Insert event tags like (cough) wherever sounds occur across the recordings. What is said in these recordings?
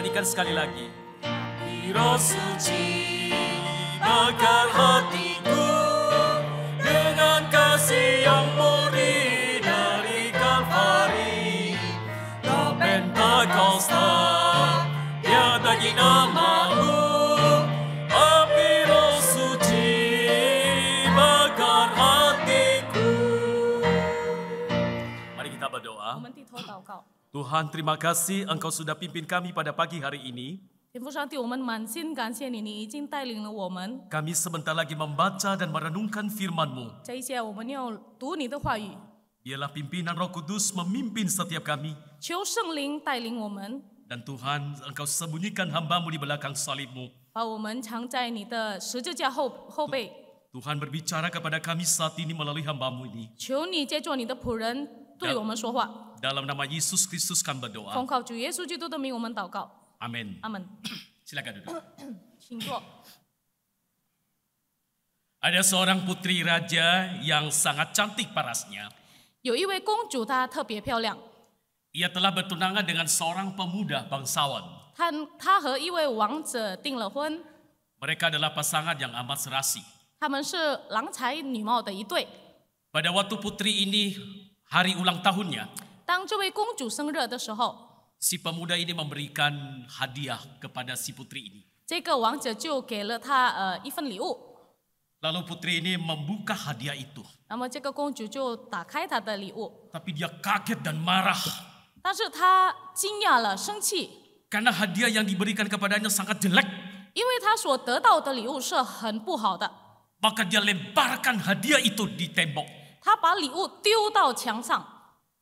nyanyikan sekali lagi. Roh suci bakar hatiku dengan kasih yang murni dari Kalvari. Tak pentakosta, ya bagi nama Tuhan, terima kasih Engkau sudah pimpin kami pada pagi hari ini. Kami sebentar lagi membaca dan merenungkan firman-Mu. Biarlah pimpinan Roh Kudus memimpin setiap kami. Dan Tuhan, Engkau sembunyikan hambamu di belakang salibmu. Tuhan berbicara kepada kami saat ini melalui hambamu ini. 求你借助你的仆人对我们说话。dalam nama Yesus Kristus kami berdoa. 奉靠主耶稣基督的名，我们祷告。Amin. Amin. (coughs) Silakan duduk. (coughs) Ada seorang putri raja yang sangat cantik parasnya. Ia telah bertunangan dengan seorang pemuda bangsawan. Mereka adalah pasangan yang amat serasi. Pada waktu putri ini hari ulang tahunnya. 当这位公主生日的时候，si pemuda ini memberikan hadiah kepada si putri ini. putri ini membuka hadiah itu. dia kaget dan marah hadiah yang diberikan kepadanya sangat jelek. dia lemparkan hadiah itu di tembok.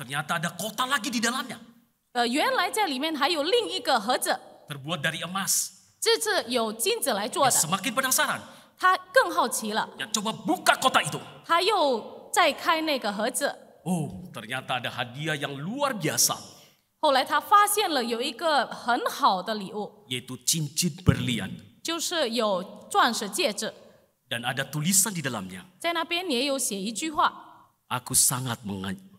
Ternyata ada kota lagi di dalamnya. 呃，原来这里面还有另一个盒子，Terbuat dari emas. 这次有金子来做 Dia penasaran. 他更好奇了，Dia coba buka kota itu. 他又再开那个盒子。Oh, ternyata ada hadiah yang luar biasa. 后来他发现了有一个很好的礼物，Yaitu cincin berlian. 就是有钻石戒指，Dan ada tulisan di dalamnya. 在那边也有写一句话：Aku sangat menga-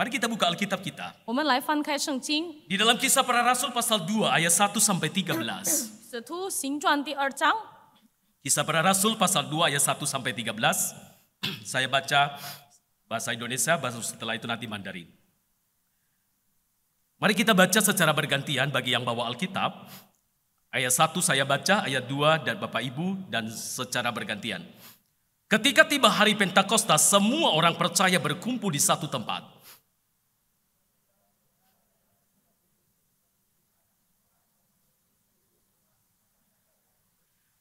Mari kita buka Alkitab kita. Di dalam kisah para rasul pasal 2 ayat 1 sampai 13. Er kisah para rasul pasal 2 ayat 1 sampai 13. (clears throat) Saya baca bahasa Indonesia, bahasa setelah itu nanti Mandarin. Mari kita baca secara bergantian bagi yang bawa Alkitab. Ayat 1 saya baca, ayat 2 dan Bapak Ibu dan secara bergantian. Ketika tiba hari Pentakosta, semua orang percaya berkumpul di satu tempat.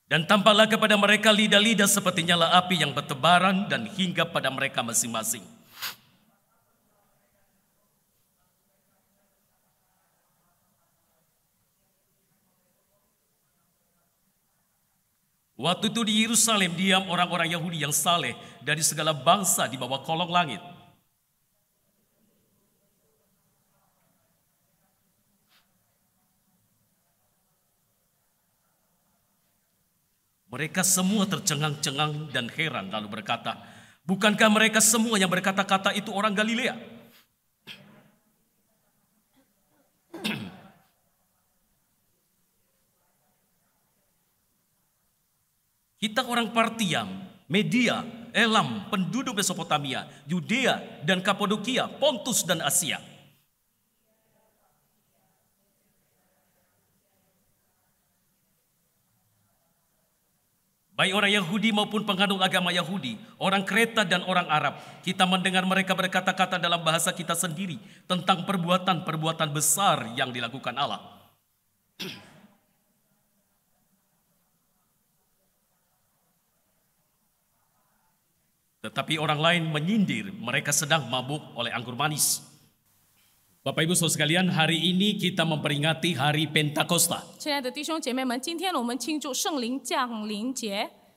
Dan tampaklah kepada mereka lidah-lidah seperti nyala api yang bertebaran dan hingga pada mereka masing-masing. Waktu itu di Yerusalem diam orang-orang Yahudi yang saleh dari segala bangsa di bawah kolong langit. Mereka semua tercengang-cengang dan heran lalu berkata, Bukankah mereka semua yang berkata-kata itu orang Galilea? (clears throat) Kita orang Partiam, Media, Elam, penduduk Mesopotamia, Yudea dan Kapadokia, Pontus dan Asia. Baik orang Yahudi maupun penganut agama Yahudi, orang Kreta dan orang Arab, kita mendengar mereka berkata-kata dalam bahasa kita sendiri tentang perbuatan-perbuatan besar yang dilakukan Allah. Tetapi orang lain menyindir mereka sedang mabuk oleh anggur manis. Bapak Ibu Saudara sekalian, hari ini kita memperingati hari Pentakosta.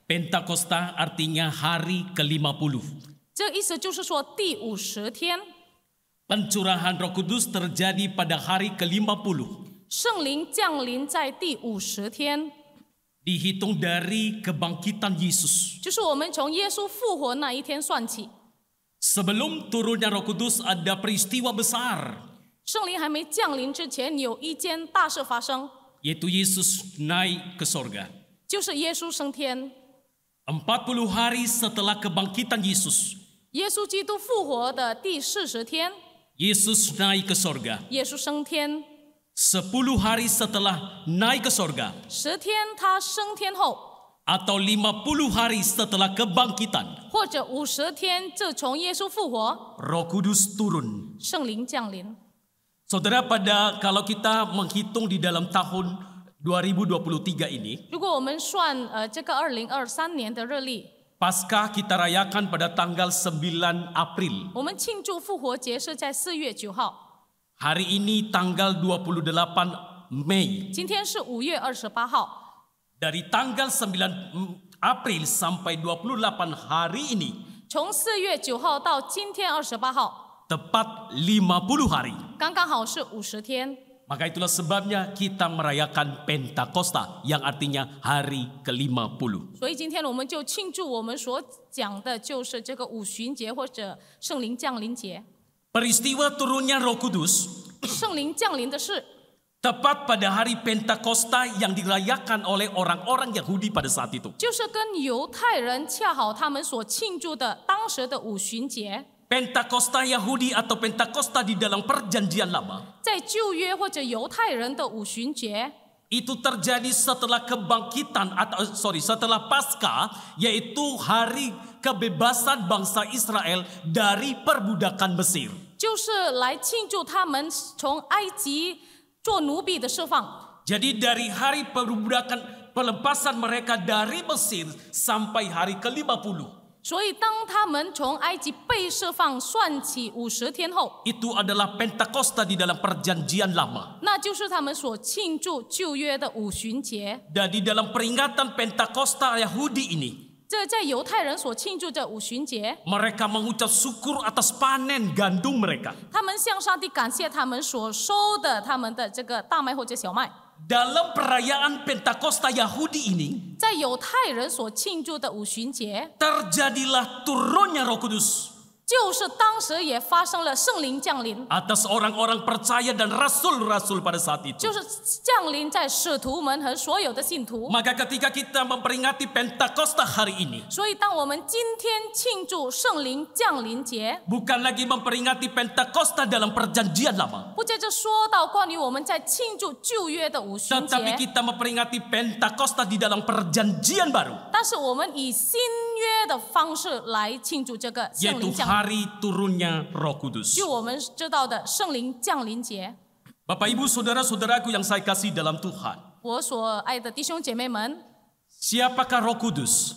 Pentakosta artinya hari ke-50. Pencurahan Roh Kudus terjadi pada hari ke-50. Dihitung dari kebangkitan Yesus. Sebelum turunnya Roh Kudus ada peristiwa besar. 圣灵还没降临之前，有一件大事发生，yaitu Yesus naik ke sorga. 就是耶稣升天。40 hari setelah kebangkitan Yesus, 耶稣基督复活的第四十天，Yesus naik ke sorga. 耶稣升天。10 hari setelah naik ke sorga 十天他升天后，atau 50 hari setelah kebangkitan, 或者五十天，自从耶稣复活，Roh Kudus turun 圣灵降临。Saudara pada kalau kita menghitung di dalam tahun 2023 ini. Paskah kita rayakan pada tanggal 9 April. Hari ini tanggal 28 Mei. Dari tanggal 9 April sampai 28 hari ini. 从四月九号到今天二十八号。tepat 50 hari. Maka itulah sebabnya kita merayakan Pentakosta yang artinya hari ke-50. Peristiwa turunnya Roh Kudus tepat pada hari Pentakosta yang dirayakan oleh orang-orang Yahudi pada saat itu. Pentakosta Yahudi atau Pentakosta di dalam Perjanjian Lama itu terjadi setelah kebangkitan atau sorry setelah pasca yaitu hari kebebasan bangsa Israel dari perbudakan Mesir. Jadi dari hari perbudakan pelepasan mereka dari Mesir sampai hari ke-50. 所以，当他们从埃及被释放算起五十天后，itu adalah Pentakosta di dalam Perjanjian Lama，那就是他们所庆祝旧约的五旬节。dari dalam peringatan Pentakosta Yahudi ini，这在犹太人所庆祝这五旬节。mereka mengucap syukur atas panen gandum mereka，他们向上帝感谢他们所收的他们的这个大麦或者小麦。dalam perayaan Pentakosta Yahudi ini, terjadilah turunnya Roh Kudus atas orang-orang percaya dan rasul-rasul pada saat itu. Maka ketika kita memperingati Pentakosta hari ini, Bukan lagi memperingati Pentakosta dalam perjanjian lama, tetapi kita memperingati Pentakosta di dalam perjanjian baru. 但是我们以新 yaitu hari turunnya Roh Kudus. Ibu saudara-saudaraku yang saya kasih dalam Tuhan, Roh Kudus?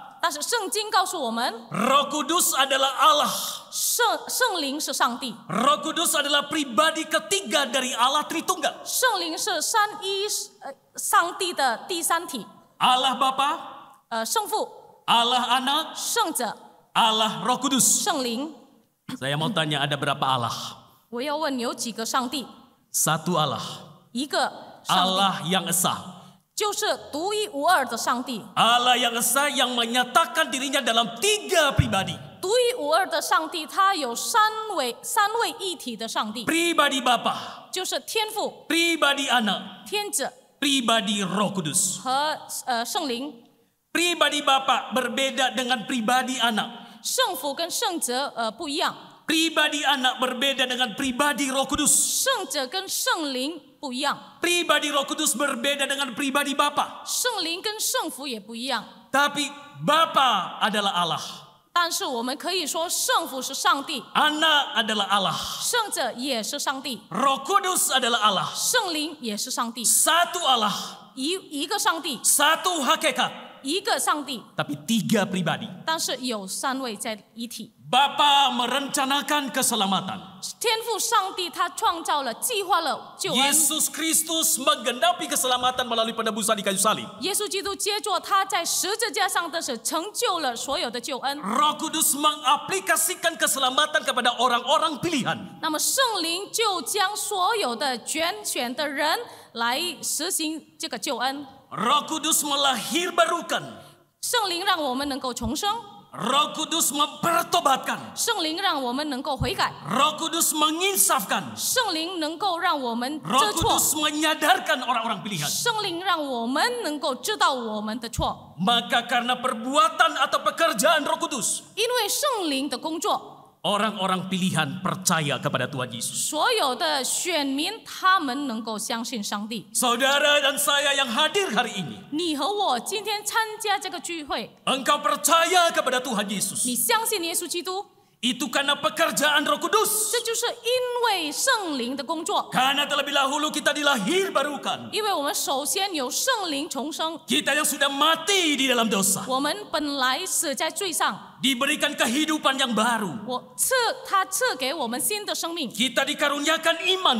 但是圣经告诉我们，Roh Kudus adalah Allah. Kudus adalah pribadi ketiga dari Allah Tritunggal. Bapa，呃圣父。Allah Anak，圣者。Allah Roh Kudus，圣灵。Saya mau tanya ada berapa Allah？我要问有几个上帝？Satu Allah，一个 Allah yang esa。Allah yang esa yang menyatakan dirinya dalam tiga pribadi. Pribadi Bapa. pribadi Anak. pribadi Roh Kudus. Pribadi Bapa berbeda dengan pribadi Anak. Pribadi Anak berbeda dengan pribadi Roh Kudus. 不一样。Pribadi Roh Kudus berbeda dengan pribadi Bapa. 圣灵跟圣父也不一样。Tapi Bapa adalah Allah. adalah Allah. Kudus adalah Allah. Allah。一一个上帝。Satu Allah. hakikat. Tapi tiga pribadi. 但是有三位在一体。Bapa merencanakan keselamatan. 天父上帝他创造了、计划了救恩。Yesus Kristus menggendapi keselamatan melalui penebusan di kayu salib. 耶稣基督接着他在十字架上的是成就了所有的救恩。Roh Kudus mengaplikasikan keselamatan kepada orang-orang pilihan. Roh Kudus melahir barukan. Roh Kudus mempertobatkan. Roh Kudus menginsafkan. Roh Kudus menyadarkan orang-orang pilihan. Maka karena perbuatan atau pekerjaan Roh Kudus, orang-orang pilihan percaya kepada Tuhan Yesus. Saudara dan saya yang hadir hari ini. Engkau percaya kepada Tuhan Yesus. Itu karena pekerjaan Roh Kudus. Karena terlebih dahulu kita dilahirkan. Kita yang sudah mati di dalam dosa. Diberikan kehidupan yang baru. Kita dikaruniakan iman.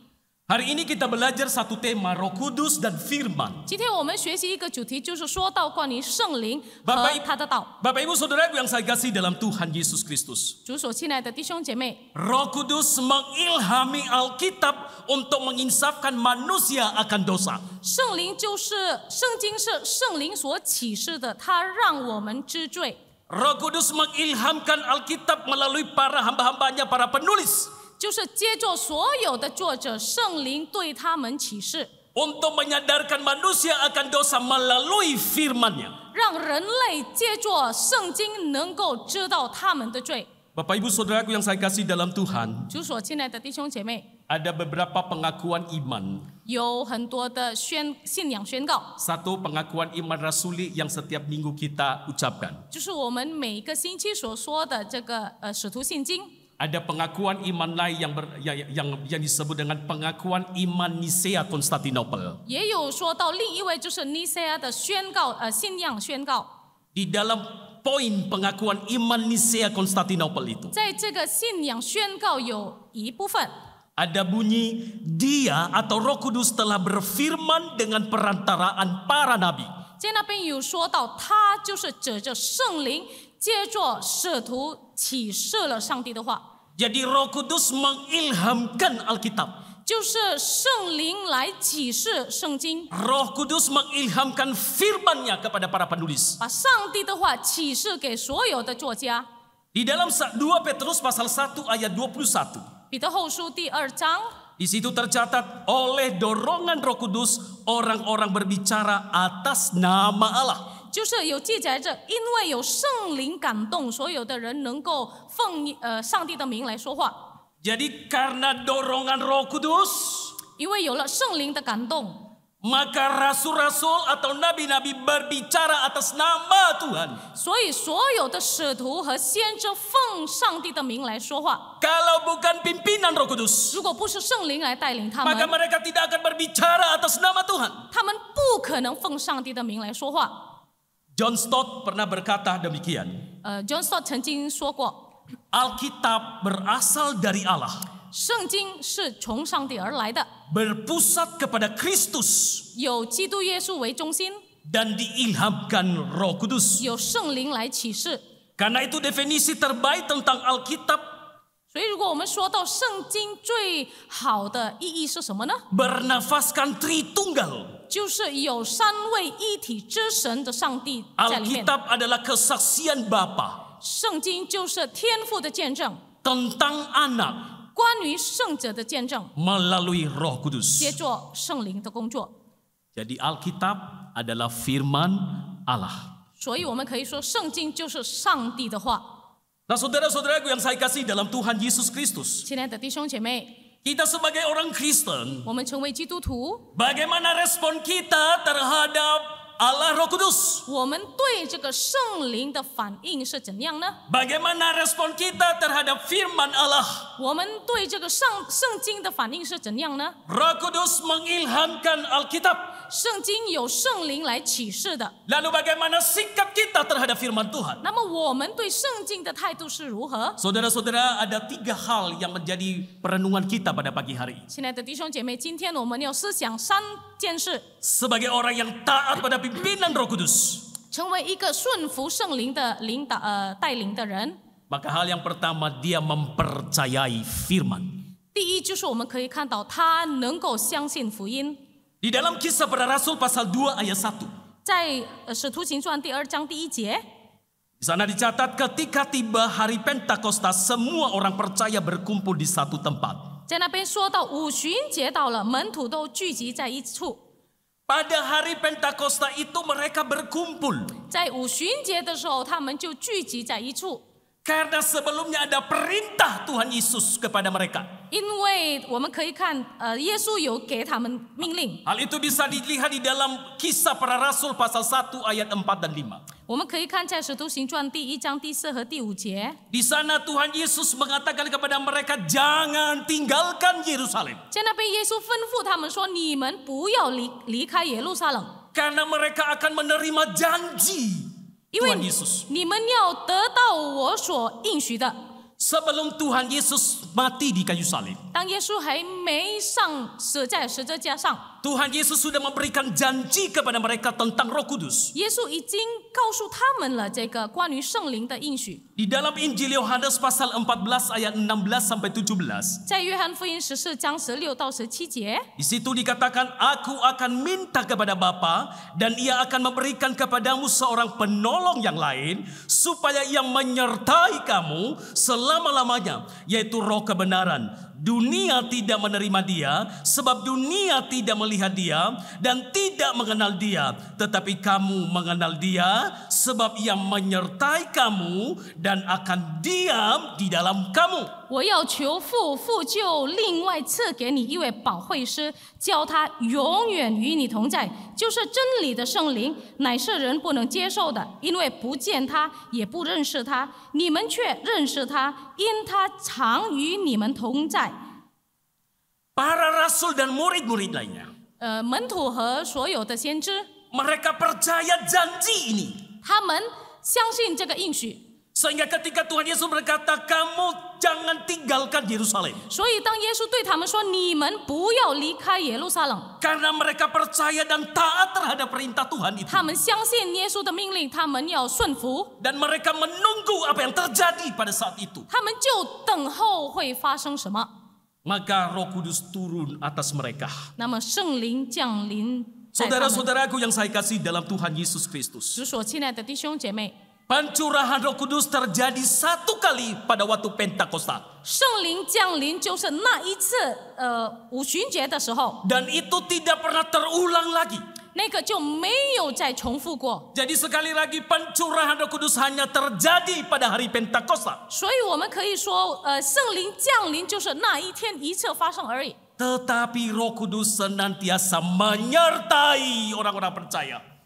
Hari ini kita belajar satu tema Roh Kudus dan Firman. Bapak, Bapak Ibu Saudara yang saya kasih dalam Tuhan Yesus Kristus. Roh Kudus mengilhami Alkitab untuk menginsafkan manusia akan dosa. 圣灵就是圣经是圣灵所启示的，它让我们知罪。Roh Kudus mengilhamkan Alkitab melalui para hamba-hambanya, para penulis. 就是接着所有的作者圣灵对他们启示。untuk menyadarkan manusia akan dosa melalui firman-Nya. Bapak Ibu Saudaraku yang saya kasih dalam Tuhan. Ada beberapa pengakuan iman. Satu pengakuan iman rasuli yang setiap minggu kita ucapkan. 就是我们每一个星期所说的这个呃使徒信经。ada pengakuan iman lain yang ber, yang, ya, yang yang disebut dengan pengakuan iman Nicea Konstantinopel. Di dalam poin pengakuan iman Nicea Konstantinopel itu. Ada bunyi dia atau Roh Kudus telah berfirman dengan perantaraan para nabi. 在那边有说到，他就是指着圣灵接着使徒启示了上帝的话。jadi Roh Kudus mengilhamkan Alkitab. 就是圣灵来启示圣经。Roh Kudus mengilhamkan firman-Nya kepada para penulis. Di dalam 2 Petrus pasal 1 ayat 21. Di situ tercatat oleh dorongan Roh Kudus orang-orang berbicara atas nama Allah. 就是有记载着，因为有圣灵感动，所有的人能够奉呃上帝的名来说话。Jadi karena dorongan roh kudus，因为有了圣灵的感动。Maka rasul-rasul atau nabi-nabi berbicara atas nama Tuhan。所以所有的使徒和先知奉上帝的名来说话。Kalau bukan pimpinan roh kudus，如果不是圣灵来带领他们，Maka mereka tidak akan berbicara atas nama Tuhan。他们不可能奉上帝的名来说话。John Stott pernah berkata demikian. Uh, John Stott 曾经说过, Alkitab berasal dari Allah. 圣经是从上帝而来的。Berpusat kepada Kristus. 有基督耶稣为中心。Dan diilhamkan Roh Kudus. 有圣灵来启示。Karena itu definisi terbaik tentang Alkitab 所以，如果我们说到圣经最好的意义是什么呢？Bernafaskan Tritunggal，就是有三位一体之神的上帝在里面。Alkitab adalah kesaksian Bapa，圣经就是天父的见证。Tentang Anak，关于圣者的见证。Melalui Roh Kudus，接着圣灵的工作。Jadi Alkitab adalah Firman Allah，所以我们可以说，圣经就是上帝的话。Nah saudara-saudaraku yang saya kasih dalam Tuhan Yesus Kristus. kita sebagai orang Kristen. bagaimana respon kita terhadap Allah Roh Kudus. Bagaimana respon kita terhadap firman Allah? Roh Kudus mengilhamkan Alkitab. 圣经有圣灵来启示的。Lalu bagaimana sikap kita terhadap firman Tuhan? 那么我们对圣经的态度是如何？Saudara-saudara, ada tiga hal yang menjadi perenungan kita pada pagi hari ini. 亲爱的弟兄姐妹，今天我们要思想三件事。Sebagai orang yang taat pada pimpinan Roh Kudus. hal yang pertama dia mempercayai firman. 第一就是我们可以看到他能够相信福音。di dalam kisah para rasul pasal 2 ayat 1. Di sana dicatat ketika tiba hari Pentakosta semua orang percaya berkumpul di satu tempat. 在那边说到五旬节到了，门徒都聚集在一处。Pada hari Pentakosta itu mereka berkumpul. 在五旬节的时候，他们就聚集在一处。karena sebelumnya ada perintah Tuhan Yesus kepada mereka. Hal itu bisa dilihat di dalam kisah para rasul pasal 1 ayat 4 dan 5. Di sana Tuhan Yesus mengatakan kepada mereka jangan tinggalkan Yerusalem. 在那边，耶稣吩咐他们说：“你们不要离离开耶路撒冷。” Karena mereka akan menerima janji 因为你们要得到我所应许的。当耶稣还没上死在十字架上。Tuhan Yesus sudah memberikan janji kepada mereka tentang Roh Kudus. Di dalam Injil Yohanes pasal 14 ayat 16 sampai 17. Di situ dikatakan aku akan minta kepada Bapa dan ia akan memberikan kepadamu seorang penolong yang lain supaya ia menyertai kamu selama-lamanya yaitu Roh kebenaran Dunia tidak menerima dia, sebab dunia tidak melihat dia dan tidak mengenal dia. Tetapi kamu mengenal dia, sebab ia menyertai kamu dan akan diam di dalam kamu. 我要求父父就另外赐给你一位保惠师，叫他永远与你同在，就是真理的圣灵，乃是人不能接受的，因为不见他，也不认识他，你们却认识他，因他常与你们同在。Para rasul dan murid-murid lainnya，呃，门徒和所有的先知。Mereka percaya janji ini，他们相信这个应许。Sehingga ketika Tuhan Yesus berkata kamu。tinggalkan Yerusalem. Karena mereka percaya dan taat terhadap perintah Tuhan itu. Dan mereka menunggu apa yang terjadi pada saat itu. Maka Roh Kudus turun atas mereka. Saudara-saudaraku yang saya kasih dalam Tuhan Yesus Kristus. Pancurahan Roh Kudus terjadi satu kali pada waktu Pentakosta. Dan itu tidak pernah terulang lagi. Jadi sekali lagi pencurahan Roh Kudus hanya terjadi pada hari Pentakosta. Tetapi Roh Kudus senantiasa menyertai orang-orang percaya.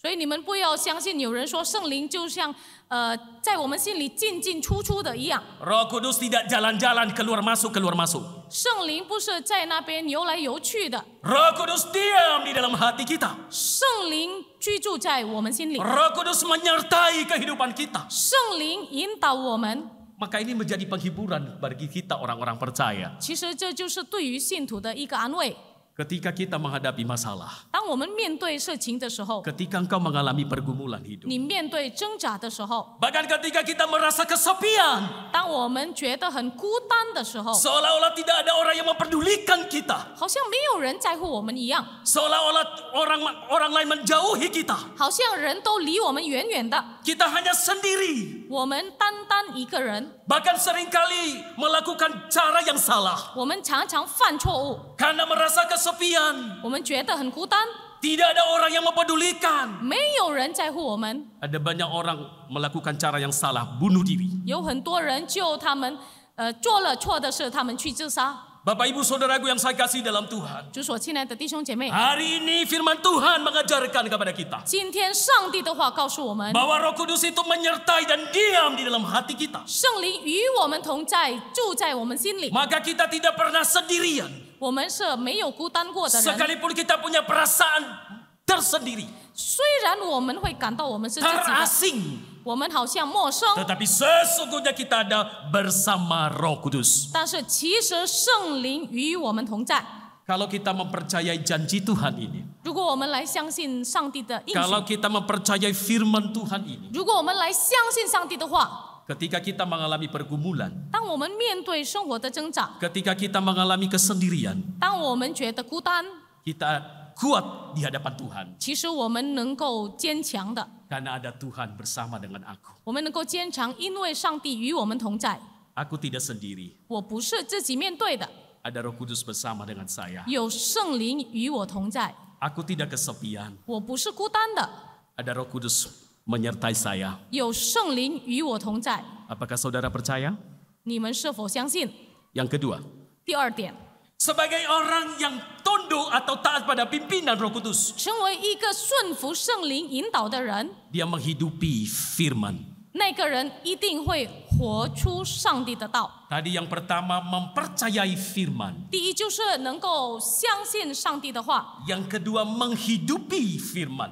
所以你们不要相信有人说圣灵就像呃在我们心里进进出出的一样。Roh Kudus tidak jalan-jalan keluar masuk keluar masuk. Kudus diam di dalam hati kita. Kudus menyertai kehidupan kita. ini menjadi penghiburan bagi kita orang-orang percaya. Ketika kita menghadapi masalah, ketika engkau mengalami pergumulan hidup, bahkan ketika kita merasa kesepian, seolah-olah tidak ada orang yang memperdulikan kita, seolah-olah orang orang lain menjauhi kita, kita hanya sendiri, bahkan seringkali melakukan cara yang salah, karena merasa kesepian 我们觉得很孤单，没有人在乎我们。有很多人就他们，呃，做了错的事，他们去自杀。Bapak Ibu Saudaraku yang saya kasih dalam Tuhan. Hari ini firman Tuhan mengajarkan kepada kita. Bahwa Roh Kudus itu menyertai dan diam di dalam hati kita. Maka kita tidak pernah sendirian. Sekalipun kita punya perasaan tersendiri. Terasing. Tetapi sesungguhnya kita ada bersama Roh Kudus. Kalau kita mempercayai janji Tuhan ini. Kalau kita mempercayai firman Tuhan ini. Ketika kita mengalami pergumulan, ketika kita mengalami kesendirian, kita kuat di hadapan Tuhan. Karena ada Tuhan bersama dengan aku. Aku tidak sendiri. Ada Roh Kudus bersama dengan saya. Aku tidak kesepian. Ada Roh Kudus menyertai saya. Apakah saudara percaya? Yang kedua. Sebagai orang yang tunduk atau taat pada pimpinan Roh Kudus. Dia menghidupi firman. Tadi yang pertama mempercayai firman. Yang kedua menghidupi firman.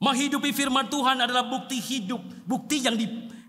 Menghidupi firman Tuhan adalah bukti hidup, bukti yang di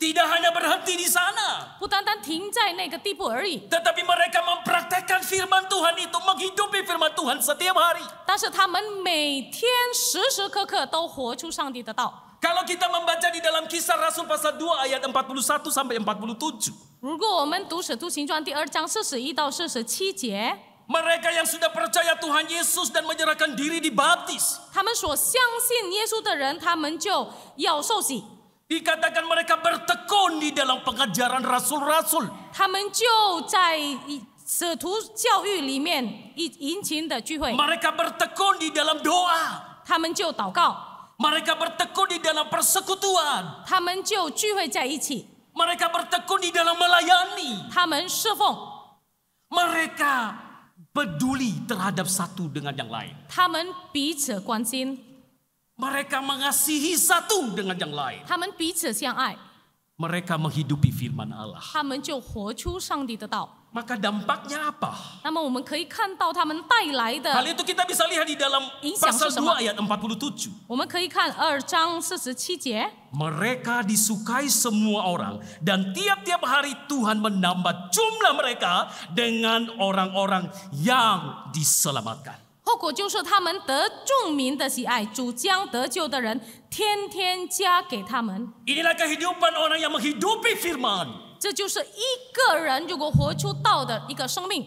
tidak hanya berhenti di sana. Tetapi mereka mempraktekkan firman Tuhan itu, menghidupi firman Tuhan setiap hari. Kalau kita membaca di dalam kisah Rasul pasal 2 ayat 41 sampai 47. mereka yang sudah percaya Tuhan Yesus dan menyerahkan diri dibaptis. 他们所相信耶稣的人，他们就要受洗。Dikatakan mereka bertekun di dalam pengajaran rasul-rasul. Mereka bertekun di dalam doa. Mereka bertekun di dalam persekutuan. Mereka bertekun di dalam melayani. Mereka peduli terhadap satu dengan yang lain. Mereka mengasihi satu dengan yang lain. Mereka menghidupi firman Allah. Maka dampaknya apa? Hal itu kita bisa lihat di dalam pasal 2 ayat 47. Mereka disukai semua orang dan tiap-tiap hari Tuhan menambah jumlah mereka dengan orang-orang yang diselamatkan. 果就是他们得众民的喜爱，主将得救的人天天加给他们。这就是一个人如果活出道的一个生命。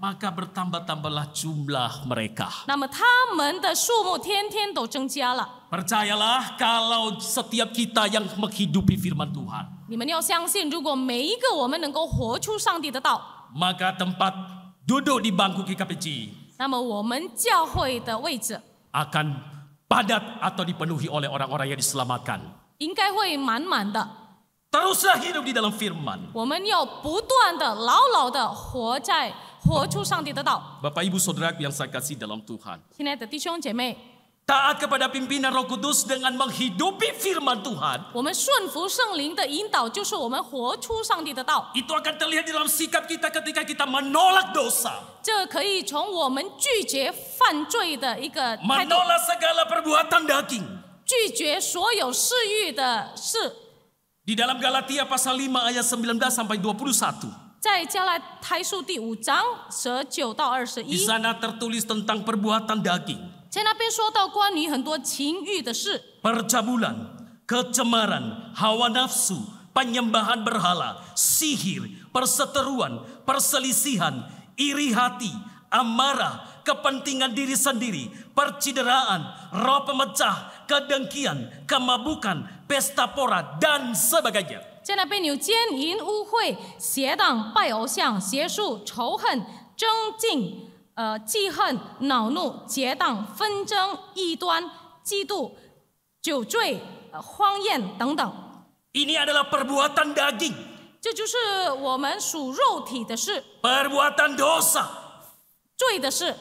maka bertambah-tambahlah jumlah mereka. Percayalah kalau setiap kita yang menghidupi firman Tuhan. Maka tempat duduk di bangku KKPC akan padat atau dipenuhi oleh orang-orang yang diselamatkan. Teruslah hidup di dalam firman. 我们要不断的、牢牢的活在活出上帝的道。Bapak Ibu Saudara yang saya kasih dalam Tuhan. 亲爱的弟兄姐妹。Taat kepada pimpinan Roh Kudus dengan menghidupi firman Tuhan. Itu akan terlihat dalam sikap kita ketika kita menolak dosa. Menolak segala perbuatan daging. Di dalam Galatia pasal 5 ayat 19 sampai 21. 在加拉太书第五章十九到二十一。Di sana tertulis tentang perbuatan daging. kecemaran, hawa nafsu, penyembahan berhala, sihir, perseteruan, perselisihan, iri hati, amarah, kepentingan diri sendiri, percideraan, roh pemecah, kedengkian, kemabukan, pesta pora, dan sebagainya. 在那边有奸淫污秽、邪党拜偶像、邪术仇恨、争竞、呃记恨、恼怒、结党纷争、异端、嫉妒、酒醉、荒宴等等。这是我们属肉体的事。罪的事。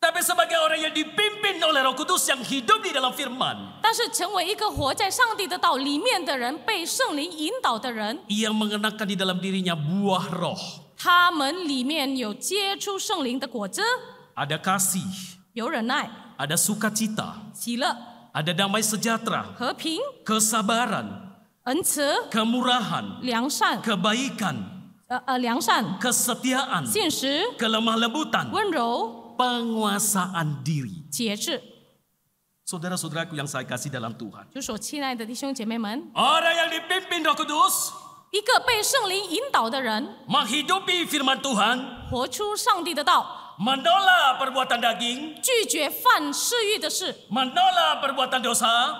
tapi sebagai orang yang dipimpin oleh Roh Kudus yang hidup di dalam firman. sebagai orang yang hidup di dalam Firman. sebagai orang yang dirinya buah roh. yang hidup di sebagai orang 他们里面有结出圣灵的果子。Ada kasih. 有忍耐。Ada sukacita. Ada damai sejahtera. 和平。Kesabaran. 恩慈。Kemurahan. Kesetiaan. 呃呃，良善。Kesetiaan. Kelemah lembutan. 温柔。penguasaan diri. Saudara-saudaraku yang saya kasih dalam Tuhan. Orang yang dipimpin Roh Kudus Menghidupi firman Tuhan. Menolak perbuatan daging. Menolak perbuatan dosa.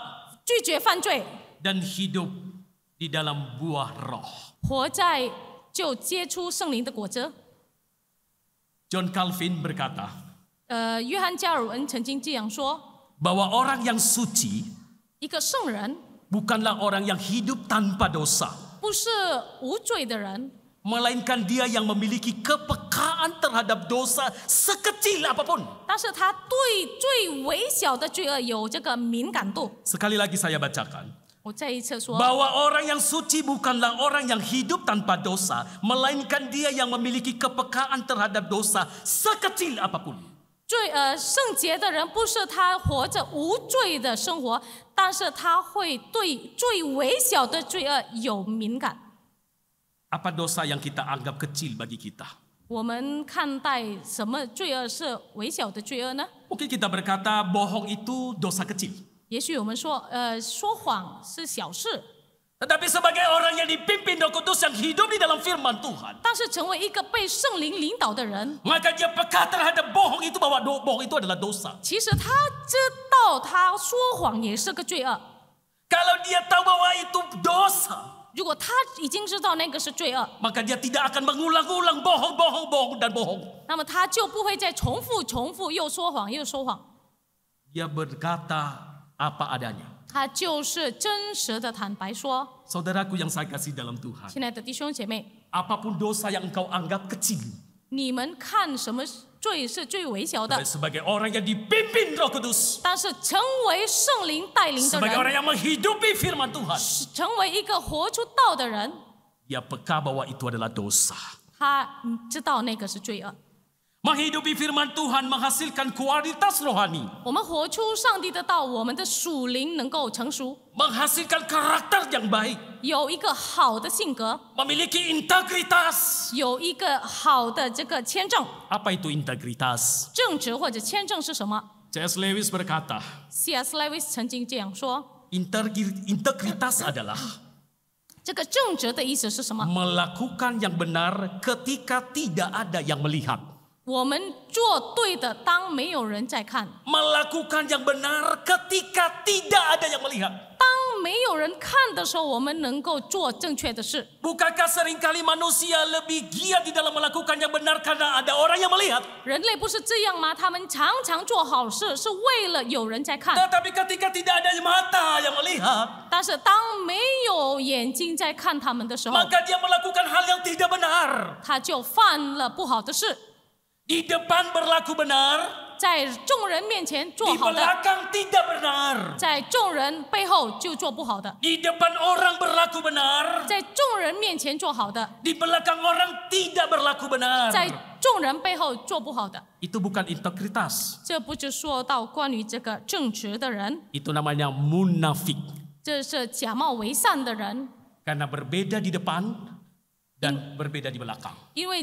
Dan hidup di dalam buah roh. John Calvin berkata。呃，约翰加尔文曾经这样说：“bahwa orang yang suci 一个圣人 bukanlah orang yang hidup tanpa dosa, dia yang memiliki kepekaan terhadap dosa sekecil apapun. lagi saya bacakan. Bahwa orang yang suci bukanlah orang yang hidup tanpa dosa, melainkan dia yang memiliki kepekaan terhadap dosa sekecil apapun. 最呃圣洁的人不是他活着无罪的生活，但是他会对最微小的罪恶有敏感。apa dosa yang kita anggap kecil bagi kita？我们看待什么罪恶是微小的罪恶呢 o k i n kita berkata bohong itu dosa kecil。也许我们说呃说谎是小事。tetapi sebagai orang yang dipimpin Roh Kudus yang hidup di dalam firman Tuhan. Maka dia peka terhadap bohong itu bahwa do, bohong itu adalah dosa. Kalau dia tahu bahwa itu dosa, Maka dia tidak akan mengulang-ulang bohong, bohong, bohong dan bohong. dia berkata apa adanya. 他就是真实的坦白说。Saudaraku yang saya kasih dalam Tuhan. apapun dosa yang engkau anggap kecil. Sebagai orang yang dipimpin Roh Kudus. 但是成为圣灵带领的人。Sebagai orang yang menghidupi firman Tuhan. 成为一个活出道的人。Dia peka bahwa itu adalah dosa. Menghidupi firman Tuhan menghasilkan kualitas rohani. Menghasilkan karakter yang baik. Memiliki integritas. Apa itu integritas? C.S. Lewis berkata. C.S. Lewis Integritas adalah 这个正直的意思是什么？Melakukan yang benar ketika tidak ada yang melihat. 我们做对的，当没有人在看。Melakukan yang benar ketika tidak ada yang melihat。当没有人看的时候，我们能够做正确的事。Bukakah seringkali manusia lebih giat di dalam melakukan yang benar karena ada orang yang melihat？人类不是这样吗？他们常常做好事是为了有人在看。Tetapi ketika tidak ada mata yang melihat。但是当没有眼睛在看他们的时候，Maka dia melakukan hal yang tidak benar。他就犯了不好的事。Di depan berlaku benar. Di belakang tidak benar. Di depan orang berlaku benar. Di belakang orang tidak berlaku benar. Itu bukan integritas。这不就说到关于这个正直的人，itu namanya munafik。这是假冒为善的人，karena berbeda di depan dan berbeda di belakang。因为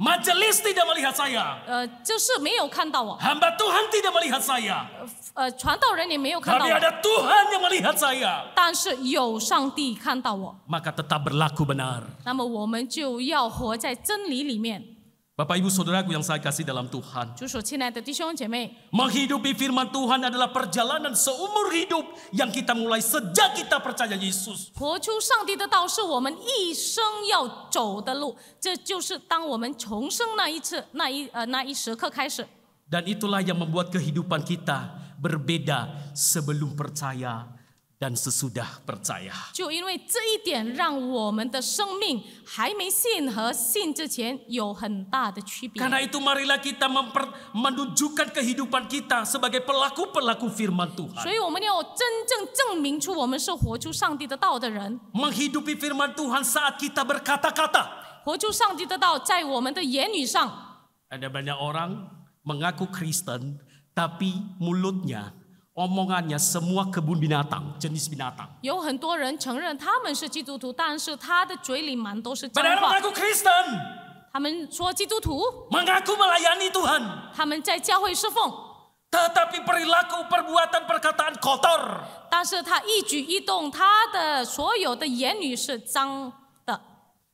Majelis tidak melihat saya. Uh, Hamba Tuhan tidak melihat saya. Uh, Tapi ada Tuhan yang melihat saya. Maka tetap berlaku benar. 那么我们就要活在真理里面。Bapak Ibu Saudaraku yang saya kasih dalam Tuhan. Menghidupi firman Tuhan adalah perjalanan seumur hidup yang kita mulai sejak kita percaya Yesus. Dan itulah yang membuat kehidupan kita berbeda sebelum percaya dan sesudah percaya. Karena itu marilah kita menunjukkan kehidupan kita sebagai pelaku-pelaku firman Tuhan. Menghidupi firman Tuhan saat kita berkata-kata. Ada banyak orang mengaku Kristen tapi mulutnya omongannya semua kebun binatang, jenis binatang. 有很多人承认他们是基督徒，但是他的嘴里满都是脏 Padahal Kristen, 他们说基督徒，mengaku melayani Tuhan, perilaku, perbuatan, perkataan kotor.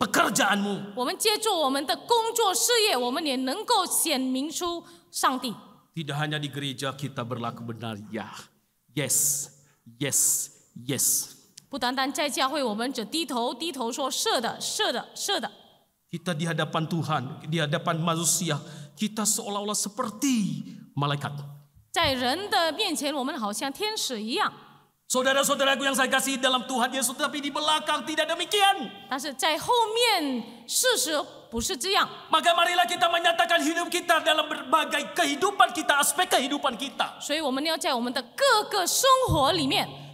pekerjaanmu. Tidak hanya di gereja kita berlaku benar, ya, yes, yes, yes. 不单单在教会，我们只低头低头说是的，是的，是的。Kita di hadapan Tuhan, di hadapan manusia, kita seolah-olah seperti malaikat. 在人的面前，我们好像天使一样。Saudara-saudaraku yang saya kasih dalam Tuhan Yesus, tapi di belakang tidak demikian. Maka marilah kita menyatakan hidup kita dalam berbagai kehidupan kita, aspek kehidupan kita. 所以我们要在我们的各个生活里面。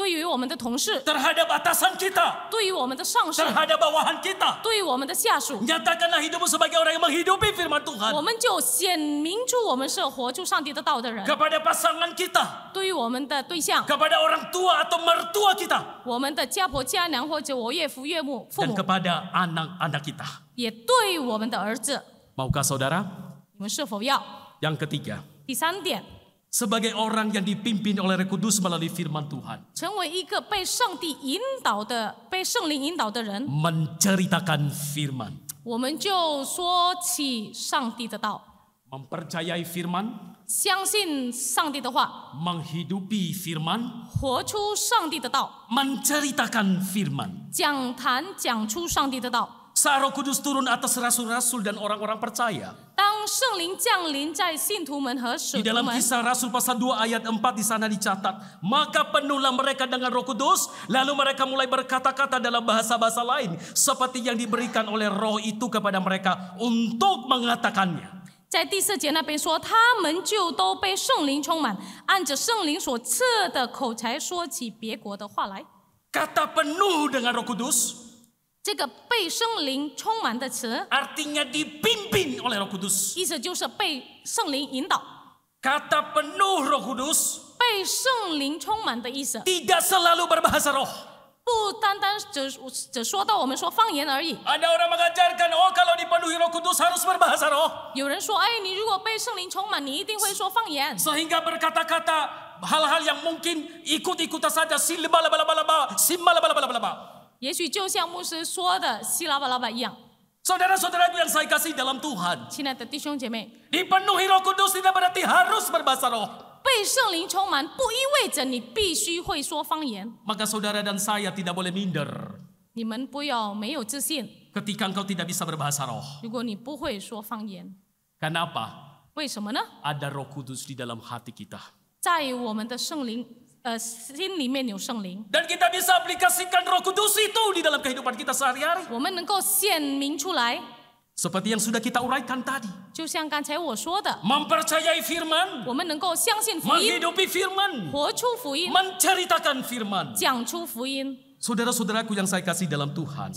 对于我们的同事，terhadap atasan kita，对于我们的上司，terhadap bawahan kita，对于我们的下属，nyatakanlah hidupmu sebagai orang yang menghidupi firman Tuhan，我们就显明出我们是活出上帝的道的人。kepada pasangan kita，对于我们的对象，kepada orang tua atau mertua kita，我们的家婆家娘或者我岳父岳母父母，dan kepada anak-anak kita，也对我们的儿子。Maukah saudara？你们是否要？Yang ketiga，第三点。sebagai orang yang dipimpin oleh Roh Kudus melalui firman Tuhan. Menceritakan firman. Mempercayai firman. Menghidupi firman. Menceritakan firman. Saat Roh Kudus turun atas rasul-rasul dan orang-orang percaya. Di dalam kisah Rasul pasal 2 ayat 4 di sana dicatat, maka penuhlah mereka dengan Roh Kudus, lalu mereka mulai berkata-kata dalam bahasa-bahasa lain seperti yang diberikan oleh Roh itu kepada mereka untuk mengatakannya. 在第四节那边说，他们就都被圣灵充满，按着圣灵所赐的口才说起别国的话来。Kata penuh dengan Roh Kudus 这个被圣灵充满的词，artinya dipimpin oleh Roh Kudus，意思就是被圣灵引导。kata penuh Roh Kudus，被圣灵充满的意思。tidak selalu berbahasa Roh，不单单只只说到我们说放言而已。ada orang mengajarkan oh kalau dipenuhi Roh Kudus harus berbahasa Roh。有人说哎，你如果被圣灵充满，你一定会说放言。sehingga berkata-kata hal-hal yang mungkin ikut-ikutan saja s i m b a l a b a l a b a l a b a l s i m b a l a b a l a b a l a b a l 也许就像牧师说的希拉巴拉巴一样。Saudara-saudaraku yang saya kasih dalam Tuhan. Dipenuhi roh kudus tidak berarti harus berbahasa roh. 被圣灵充满，不意味着你必须会说方言。Maka saudara dan saya tidak boleh minder. 你们不要没有自信。Ketika engkau tidak bisa berbahasa roh. 如果你不会说方言。Kenapa? 为什么呢？Ada Roh Kudus di dalam hati kita. 在我们的圣灵 Eh, dan kita bisa aplikasikan Roh Kudus itu di dalam kehidupan kita sehari-hari. seperti yang sudah kita uraikan tadi. Mempercayai firman. menghidupi firman. menceritakan firman. saudara saudaraku yang saya kasih dalam Tuhan.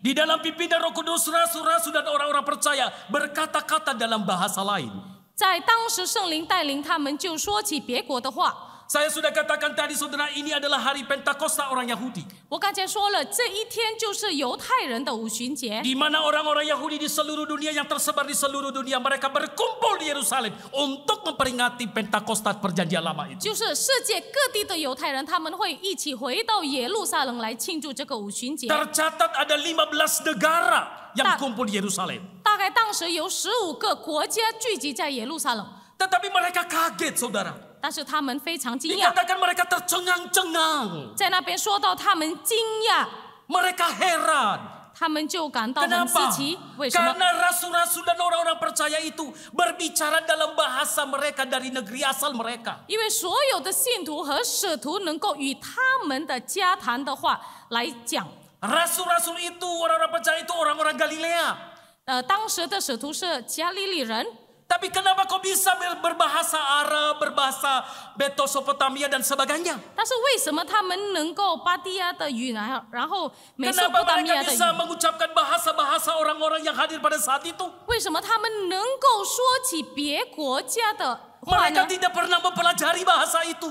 Di dalam pipi dan Roh Kudus, rasul-rasul dan orang-orang percaya berkata-kata dalam bahasa lain. 在当时，圣灵带领他们就说起别国的话。saya sudah katakan tadi saudara ini adalah hari Pentakosta orang Yahudi. Di mana orang-orang Yahudi di seluruh dunia yang tersebar di seluruh dunia mereka berkumpul di Yerusalem untuk memperingati Pentakosta perjanjian lama itu. Tercatat ada 15 negara yang kumpul di Yerusalem. Tetapi mereka kaget saudara. 但是他们非常惊讶。Dikatakan mereka tercengang-cengang. 在那边说到他们惊讶。Mereka heran. 他们就感到很稀奇。为什么？Karena rasul-rasul dan orang-orang percaya itu berbicara dalam bahasa mereka dari negeri asal mereka. 因为所有的信徒和使徒能够与他们的家谈的话来讲。Rasul-rasul itu orang-orang percaya itu orang-orang Galilea. 呃，当时的使徒是加利利人。tapi kenapa kau bisa berbahasa Arab, berbahasa Mesopotamia dan sebagainya? Kenapa mereka bisa mengucapkan bahasa-bahasa orang-orang yang hadir pada saat itu? Mereka tidak pernah mempelajari bahasa itu.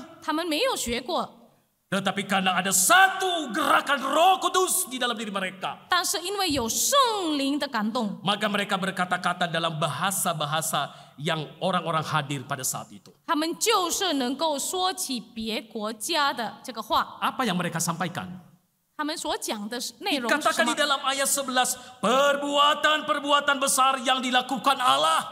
Tetapi karena ada satu gerakan Roh Kudus di dalam diri mereka. Maka mereka berkata-kata dalam bahasa-bahasa yang orang-orang hadir pada saat itu. Apa yang mereka sampaikan? Dikatakan di dalam ayat 11, perbuatan-perbuatan besar yang dilakukan Allah.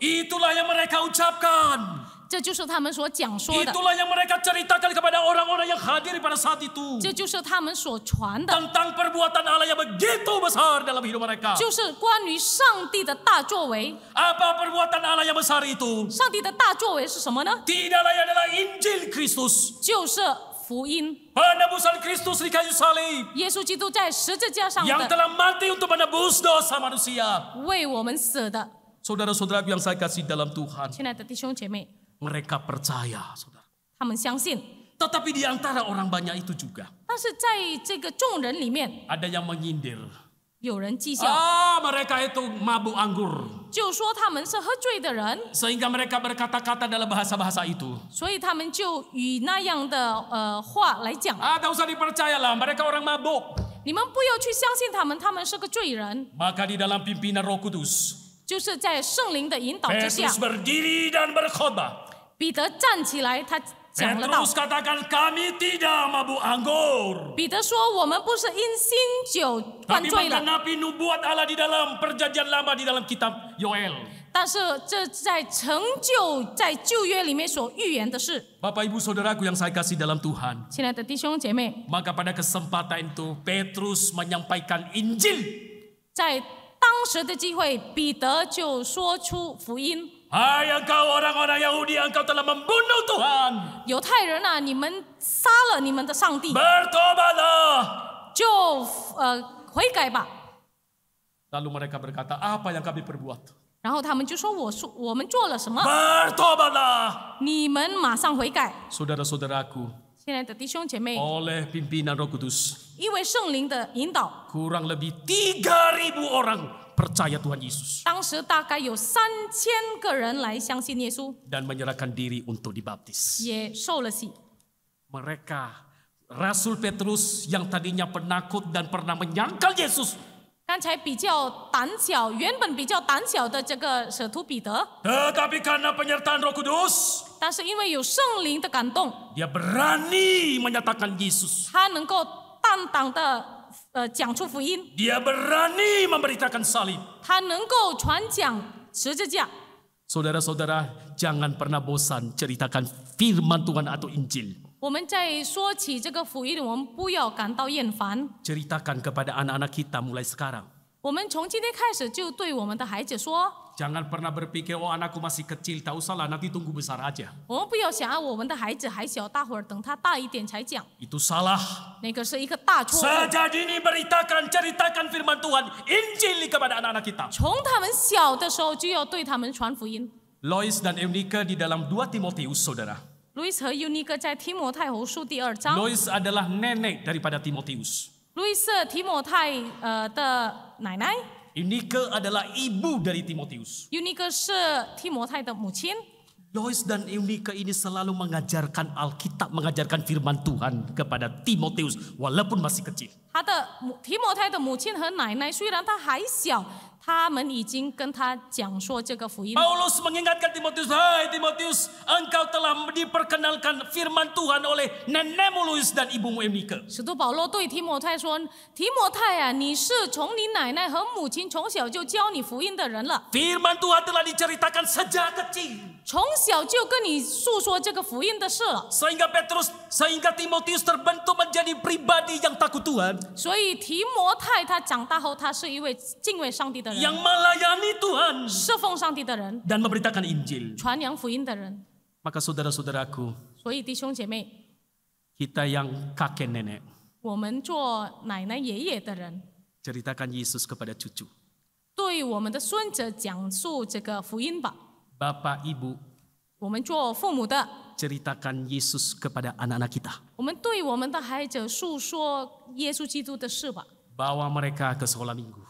Itulah yang mereka ucapkan. 这就是他们所讲说的。Itulah yang mereka ceritakan kepada orang-orang yang hadir pada saat itu。这就是他们所传的。Tentang perbuatan Allah yang begitu besar dalam hidup mereka。就是关于上帝的大作为。Apa perbuatan Allah yang besar itu? 上帝的大作为是什么呢？Tidak lain adalah Injil Kristus. Kristus di kayu salib. Yesus Kristus 在十字架上 Yang telah mati untuk menebus dosa manusia. 为我们死的。Saudara-saudara yang saya kasih dalam Tuhan. 亲爱的弟兄姐妹。mereka percaya, saudara. Tetapi di antara orang banyak itu juga. Ada yang menyindir. mereka itu mabuk anggur. Sehingga mereka berkata-kata dalam bahasa-bahasa itu. tak usah dipercayalah mereka orang mabuk，你们不要去相信他们，他们是个罪人。maka di dalam pimpinan Roh Kudus，就是在圣灵的引导之下，Yesus berdiri dan berkhotbah。Peter 站起来，他讲了道。Petrus katakan kami tidak mabuk anggur. Peter 说我们不是因新酒灌醉了。Tapi nubuat Allah di dalam perjanjian lama di dalam kitab Yoel. Ibu Saudaraku yang saya kasih dalam Tuhan. pada kesempatan itu Petrus menyampaikan Injil. Hai engkau orang-orang Yahudi, yang kau telah membunuh Tuhan. 犹太人啊，你们杀了你们的上帝。Bertobatlah. Eh, Lalu mereka berkata, apa yang kami perbuat? Bertobatlah. saudara saudaraku Oleh pimpinan Roh Kudus, Kurang lebih 3000 orang percaya Tuhan Yesus. Dan menyerahkan diri untuk dibaptis. Mereka Rasul Petrus yang tadinya penakut dan pernah menyangkal Yesus. Tetapi karena penyertaan Roh Kudus. Dia berani menyatakan Yesus. 他能够担当的 dia berani memberitakan salib. saudara saudara jangan pernah bosan ceritakan firman Tuhan atau Injil. 我们在说起这个福音，我们不要感到厌烦。Ceritakan kepada anak-anak kita mulai sekarang. Jangan pernah berpikir, oh anakku masih kecil, tak usahlah, nanti tunggu besar aja. Oh, Itu salah. ini beritakan, ceritakan firman Tuhan, Injil kepada anak-anak kita. Lois dan Eunike di dalam 2 Timotius, saudara. Lois adalah nenek daripada Timotius. Lois 是提摩太呃的奶奶。Eunike adalah ibu dari Timotius. Eunike Lois dan Eunike ini selalu mengajarkan Alkitab, mengajarkan firman Tuhan kepada Timotius walaupun masih kecil. 他的提摩太的母亲和奶奶虽然他还小，他们已经跟他讲说这个福音。Paulus mengingatkan Timotius, Hai Timotius, engkau telah diperkenalkan Firman Tuhan oleh nenemu Luiz dan ibumu e m i k u 使徒保罗对提摩太说：“提摩太啊，你是从你奶奶和母亲从小就教你福音的人了。”Firman Tuhan telah diceritakan sejak kecil。从小就跟你诉说这个福音的事了。Sehingga Petrus, sehingga Timotius t e r b e n t u k menjadi pribadi yang takut Tuhan。所以提摩太他长大后，他是一位敬畏上帝的。Yang melayani Tuhan, dan memberitakan Injil. Maka saudara saudara-saudaraku, kita yang kakek nenek, ceritakan Yesus kepada cucu. ibu，我们做父母的，ceritakan Ibu, ceritakan Yesus kepada anak-anak kita. Bawa mereka ke sekolah minggu.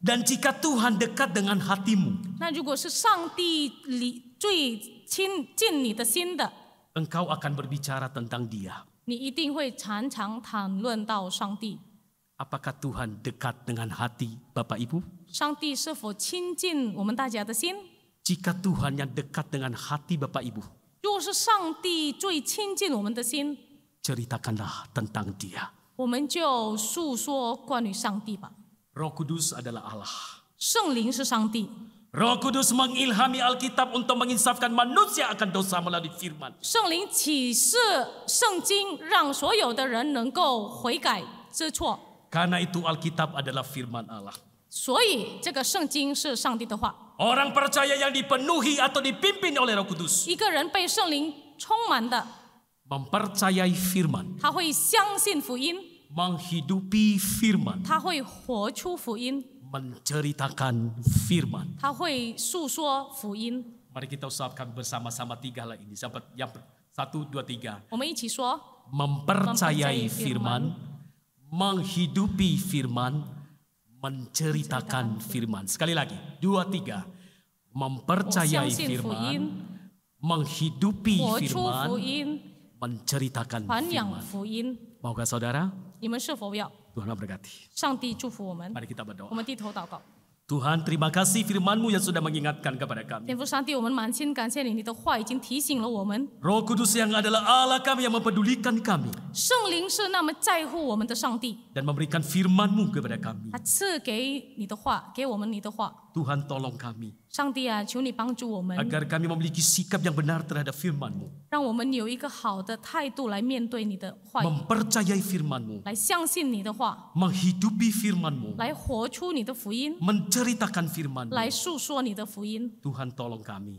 Dan jika Tuhan dekat dengan hatimu, nah, engkau akan berbicara tentang Dia. Apakah Tuhan dekat dengan hati Bapak Ibu? Jika Tuhan yang dekat dengan hati Bapak Ibu, ceritakanlah tentang Dia. 我们就诉说关于上帝吧。Roh Kudus adalah Allah. Roh Kudus mengilhami Alkitab untuk menginsafkan manusia akan dosa melalui firman. Kudus itu Alkitab adalah firman Allah. Orang percaya yang dipenuhi atau dipimpin oleh Roh Kudus Mempercayai firman 他会相信福音。menghidupi firman. menceritakan firman. Mari kita usahakan bersama-sama tiga hal ini. sahabat yang satu, dua, tiga. Mempercayai firman, menghidupi firman, menceritakan firman. Sekali lagi, dua, tiga. Mempercayai oh, firman, menghidupi firman, menceritakan firman. Maukah saudara? Tuhan memberkati. Mari kita berdoa. Tuhan, terima kasih firman-Mu yang sudah mengingatkan kepada kami. Roh Kudus yang adalah Allah kami yang mempedulikan kami. Dan memberikan firman-Mu kepada kami. Tuhan, tolong kami. Agar kami memiliki sikap yang benar terhadap firman-Mu, Mempercayai firman-Mu, Menghidupi firman-Mu, Menceritakan firman-Mu. Tuhan tolong kami.